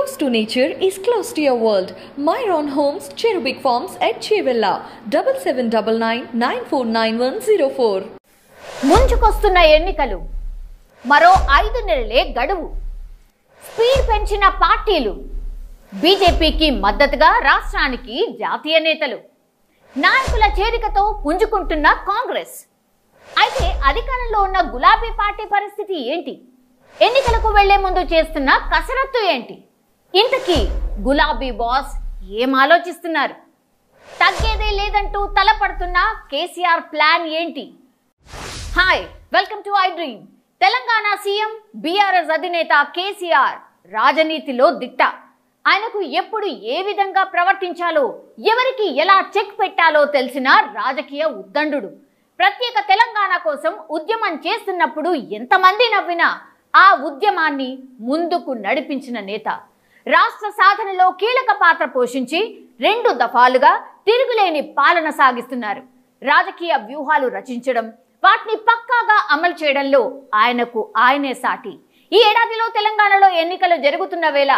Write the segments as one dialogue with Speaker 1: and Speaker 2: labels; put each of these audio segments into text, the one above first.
Speaker 1: close to nature is close to your world. Myron Homes, Cherubic Farms at Chevella, 7799949104. ముంచుకొస్తున్న ఎన్నికలు మరో ఐదు నెలలే గడువు స్పీడ్ పెంచిన పార్టీలు బీజేపీకి మద్దతుగా రాష్ట్రానికి జాతీయ నేతలు నాయకుల చేరికతో పుంజుకుంటున్న కాంగ్రెస్ అయితే అధికారంలో ఉన్న గులాబీ పార్టీ పరిస్థితి ఏంటి ఎన్నికలకు వెళ్లే ముందు చేస్తున్న కసరత్తు ఏంటి ఇంతకీ గులాబీ బాస్ ఏం ఆలోచిస్తున్నారు తగ్గేదే లేదంటూ తలపడుతున్న కేసీఆర్ ప్లాన్ ఏంటి hi welcome to I dream Telangana CM BRS అధినేత కేసీఆర్ రాజనీతిలో దిట్ట ఆయనకు ఎప్పుడు ఏ విధంగా ప్రవర్తించాలో ఎవరికి ఎలా చెక్ పెట్టాలో తెలిసిన రాజకీయ ఉద్దండు ప్రత్యేక తెలంగాణ కోసం ఉద్యమం చేస్తున్నప్పుడు ఎంతమంది నవ్వినా ఆ ఉద్యమాన్ని ముందుకు నడిపించిన నేత రాష్ట్ర సాధనలో కీలక పాత్ర పోషించి రెండు దఫాలుగా తిరుగులేని పాలన సాగిస్తున్నారు రాజకీయ వ్యూహాలు రచించడం వాటిని పక్కాగా అమలు చేయడంలో ఆయనకు ఆయనే సాటి ఈ ఏడాదిలో తెలంగాణలో ఎన్నికలు జరుగుతున్న వేళ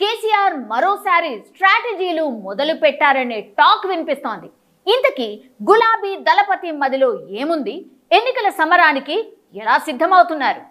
Speaker 1: కేసీఆర్ మరోసారి స్ట్రాటజీలు మొదలు పెట్టారనే టాక్ వినిపిస్తోంది ఇంతకీ గులాబీ దళపతి మదిలో ఏముంది ఎన్నికల సమరానికి ఎలా సిద్ధమవుతున్నారు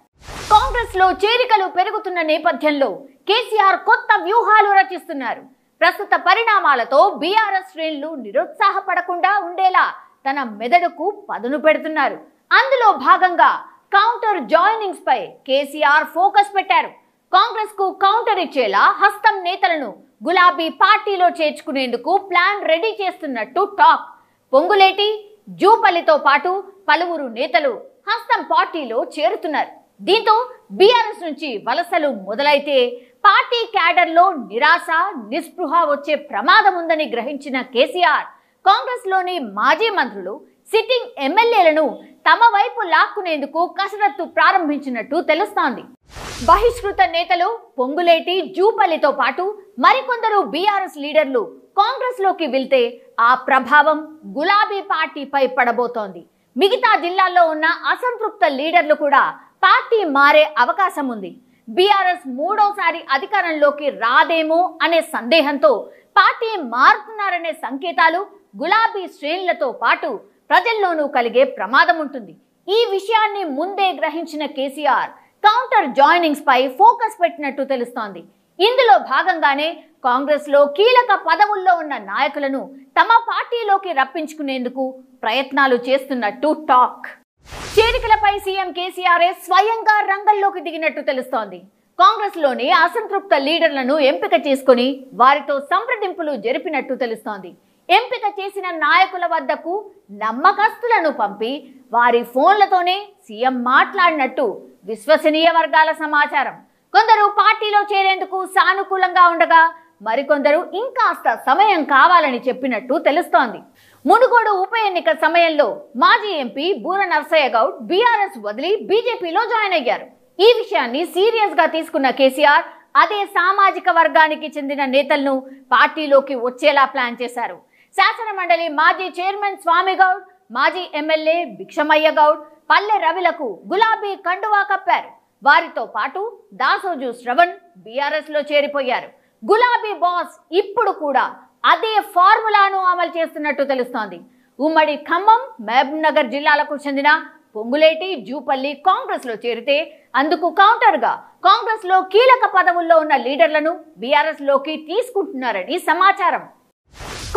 Speaker 1: కాంగ్రెస్ లో చేరికలు పెరుగుతున్న నేపథ్యంలో కేసీఆర్ కొత్త వ్యూహాలు రచిస్తున్నారు ప్రస్తుత పరిణామాలతో బీఆర్ఎస్ శ్రేణులు నిరుత్సాహపడకుండా ఉండేలా తన మెదడుకు పదును పెడుతున్నారు అందులో భాగంగా కౌంటర్ జాయినింగ్స్ పై కేసీఆర్ ఫోకస్ పెట్టారు కాంగ్రెస్ కు కౌంటర్ ఇచ్చేలా హస్తం నేతలను గులాబీ పార్టీలో చేర్చుకునేందుకు ప్లాన్ రెడీ చేస్తున్నట్టు టాక్ పొంగులేటి జూపల్లితో పాటు పలువురు నేతలు హస్తం పార్టీలో చేరుతున్నారు దీంతో బీఆర్ఎస్ నుంచి వలసలు మొదలైతే పార్టీ క్యాడర్లో నిరాశ నిస్పృహ వచ్చే ప్రమాదం ఉందని గ్రహించిన కేసీఆర్ కాంగ్రెస్లోని మాజీ మంత్రులు సిట్టింగ్ ఎమ్మెల్యేలను తమ వైపు లాక్కునేందుకు కసరత్తు ప్రారంభించినట్టు తెలుస్తోంది బహిష్కృత నేతలు పొంగులేటి జూపల్లితో పాటు మరికొందరు బీఆర్ఎస్ లీడర్లు కాంగ్రెస్లోకి వెళ్తే ఆ ప్రభావం గులాబీ పార్టీపై పడబోతోంది మిగతా జిల్లాల్లో ఉన్న అసంతృప్త లీడర్లు కూడా పార్టీ మారే అవకాశం ఉంది బీఆర్ఎస్ మూడోసారి అధికారంలోకి రాదేమో అనే సందేహంతో పార్టీ మారుతున్నారనే సంకేతాలు గులాబీ శ్రేణులతో పాటు ప్రజల్లోనూ కలిగే ప్రమాదం ఉంటుంది ఈ విషయాన్ని ముందే గ్రహించిన కేసీఆర్ కౌంటర్ జాయినింగ్స్ పై ఫోకస్ పెట్టినట్టు తెలుస్తోంది ఇందులో భాగంగానే కాంగ్రెస్ లో కీలక పదవుల్లో ఉన్న నాయకులను తమ పార్టీలోకి రప్పించుకునేందుకు ప్రయత్నాలు చేస్తున్నట్టు టాక్ చేరికలపై సీఎం కేసీఆర్ఏ స్వయంగా రంగంలోకి దిగినట్టు తెలుస్తోంది కాంగ్రెస్ లోని అసంతృప్త లీడర్లను ఎంపిక చేసుకుని వారితో సంప్రదింపులు జరిపినట్టు తెలుస్తోంది ఎంపిక చేసిన నాయకుల వద్దకు నమ్మకస్తులను పంపి వారి ఫోన్లతోనే సీఎం మాట్లాడినట్టు విశ్వసనీయ వర్గాల సమాచారం కొందరు పార్టీలో చేరేందుకు సానుకూలంగా ఉండగా మరికొందరు ఇంకాస్త సమయం కావాలని చెప్పినట్టు తెలుస్తోంది మునుగోడు ఉప ఎన్నిక సమయంలో మాజీ ఎంపీ బూర నర్సయ్య గౌడ్ బీఆర్ఎస్ వదిలి బీజేపీలో జాయిన్ అయ్యారు ఈ విషయాన్ని సీరియస్ గా తీసుకున్న కేసీఆర్ అదే సామాజిక వర్గానికి చెందిన నేతలను పార్టీలోకి వచ్చేలా ప్లాన్ చేశారు శాసనమండలి మాజీ చైర్మన్ స్వామి గౌడ్ మాజీ ఎమ్మెల్యే భిక్షమయ్య గౌడ్ పల్లె రవిలకు గులాబీ కండువా కప్పారు వారితో పాటు దాసోజు శ్రవణ్ బీఆర్ఎస్ లో చేరిపోయారు గులాబీ బాస్ ఇప్పుడు కూడా అదే ఫార్ములాను అమలు చేస్తున్నట్టు తెలుస్తోంది ఉమ్మడి ఖమ్మం మహబూబ్నగర్ జిల్లాలకు చెందిన పొంగులేటి జూపల్లి కాంగ్రెస్లో చేరితే అందుకు కౌంటర్గా కాంగ్రెస్లో కీలక పదవుల్లో ఉన్న లీడర్లను బీఆర్ఎస్లోకి తీసుకుంటున్నారని సమాచారం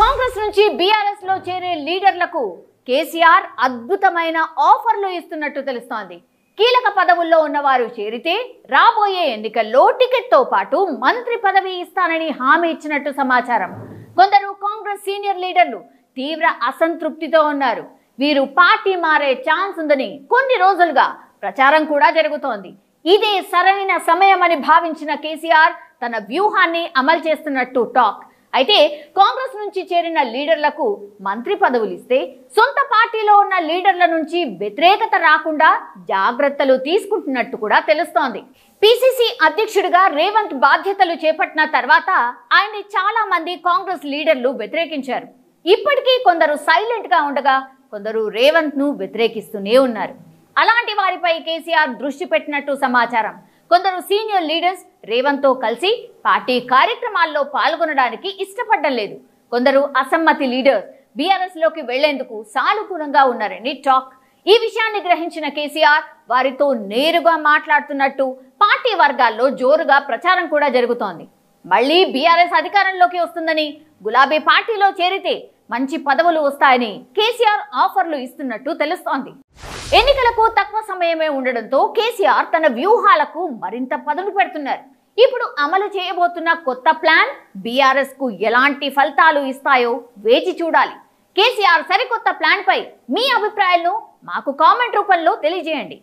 Speaker 1: కాంగ్రెస్ నుంచి బీఆర్ఎస్లో చేరే లీడర్లకు కేసీఆర్ అద్భుతమైన ఆఫర్లు ఇస్తున్నట్టు తెలుస్తోంది కీలక పదవుల్లో ఉన్నవారు చేరితే రాబోయే ఎన్నికల్లో టికెట్తో పాటు మంత్రి పదవి ఇస్తానని హామీ ఇచ్చినట్టు సమాచారం కొందరు కాంగ్రెస్ సీనియర్ లీడర్లు తీవ్ర అసంతృప్తితో ఉన్నారు వీరు పార్టీ మారే ఛాన్స్ ఉందని కొన్ని రోజులుగా ప్రచారం కూడా జరుగుతోంది ఇదే సరైన సమయమని భావించిన కేసీఆర్ తన వ్యూహాన్ని అమలు చేస్తున్నట్టు టాక్ అయితే కాంగ్రెస్ నుంచి చేరిన లీడర్లకు మంత్రి పదవులు ఇస్తే సొంత పార్టీలో ఉన్న లీడర్ల నుంచి వ్యతిరేకత రాకుండా జాగ్రత్తలు తీసుకుంటున్నట్టు కూడా తెలుస్తోంది పిసిసి అధ్యక్షుడిగా రేవంత్ బాధ్యతలు చేపట్టిన తర్వాత ఆయన్ని చాలా మంది కాంగ్రెస్ లీడర్లు వ్యతిరేకించారు ఇప్పటికీ కొందరు సైలెంట్ గా ఉండగా కొందరు రేవంత్ ను వ్యతిరేకిస్తూనే ఉన్నారు అలాంటి వారిపై కేసీఆర్ దృష్టి పెట్టినట్టు సమాచారం కొందరు సీనియర్ లీడర్స్ తో కలిసి పార్టీ కార్యక్రమాల్లో పాల్గొనడానికి ఇష్టపడడం లేదు కొందరు అసమ్మతి లీడర్ బీఆర్ఎస్ లోకి వెళ్లేందుకు సానుకూలంగా ఉన్నారని టాక్ ఈ విషయాన్ని గ్రహించిన కేసీఆర్ వారితో నేరుగా మాట్లాడుతున్నట్టు పార్టీ వర్గాల్లో జోరుగా ప్రచారం కూడా జరుగుతోంది మళ్లీ బీఆర్ఎస్ అధికారంలోకి వస్తుందని గులాబీ పార్టీలో చేరితే మంచి పదవులు వస్తాయని కేసీఆర్ ఆఫర్లు ఇస్తున్నట్టు తెలుస్తోంది ఎన్నికలకు తక్కువ సమయమే ఉండడంతో కేసీఆర్ తన వ్యూహాలకు మరింత పదును పెడుతున్నారు ఇప్పుడు అమలు చేయబోతున్న కొత్త ప్లాన్ బీఆర్ఎస్ కు ఎలాంటి ఫలితాలు ఇస్తాయో వేచి చూడాలి కేసీఆర్ సరికొత్త ప్లాన్ పై మీ అభిప్రాయాలను మాకు కామెంట్ రూపంలో తెలియజేయండి